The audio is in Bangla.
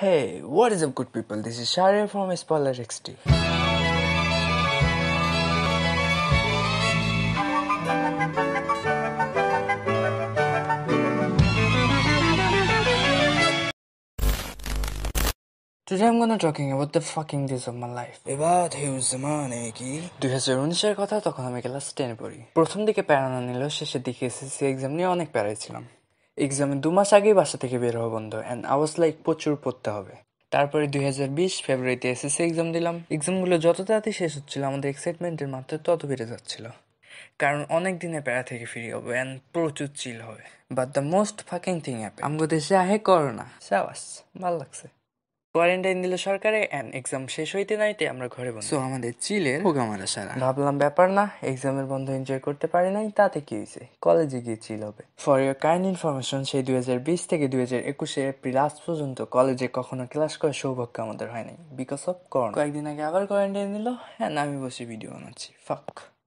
Hey, what is up good people? This is Share from Spoiler XT. Today I'm gonna talking about the fucking days of my life. এবার হিউজ জামানে কি 2019 এর কথা তখন আমি ক্লাস 10 এ পড়ি। প্রথম দিকে প্যারা না নিলেও শেষের দিকে এসএসসি এক্সাম নিয়ে অনেক প্যারাই ছিলাম। এক্সামে দু মাস আগেই বাসা থেকে বের হওয়া বন্ধ অ্যান্ড আওয়াজ লাইক প্রচুর পড়তে হবে তারপরে দুই হাজার বিশ ফেব্রুয়ারিতে এসএসসি এক্সাম দিলাম এক্সামগুলো যত তাড়াতাড়ি শেষ হচ্ছিল আমাদের এক্সাইটমেন্টের মাত্রা তত বেড়ে যাচ্ছিল কারণ অনেক দিনে প্যারা থেকে ফিরে হবে অ্যান্ড প্রচুর চিল হবে but the most fucking thing app আমাদের দেশে আহে করোনা সাবাস ভাল লাগছে কোয়ারেন্টাইন দিল সরকারে এন্ড এক্সাম শেষ হইতে নাইতে আমরা ঘরে বন্ধ সো আমাদের চিলের মারা সারা ভাবলাম ব্যাপার না এক্সামের বন্ধ এনজয় করতে পারি নাই তাতে কি হয়েছে কলেজে গিয়ে চিল হবে ফর ইয়ার কাইন্ড ইনফরমেশন সেই দুই হাজার বিশ থেকে দুই হাজার একুশে এপ্রিল আজ পর্যন্ত কলেজে কখনো ক্লাস করার সৌভাগ্য আমাদের হয় নাই বিকজ অফ করোনা কয়েকদিন আগে আবার কোয়ারেন্টাইন দিল অ্যান্ড আমি বসে ভিডিও বানাচ্ছি ফাক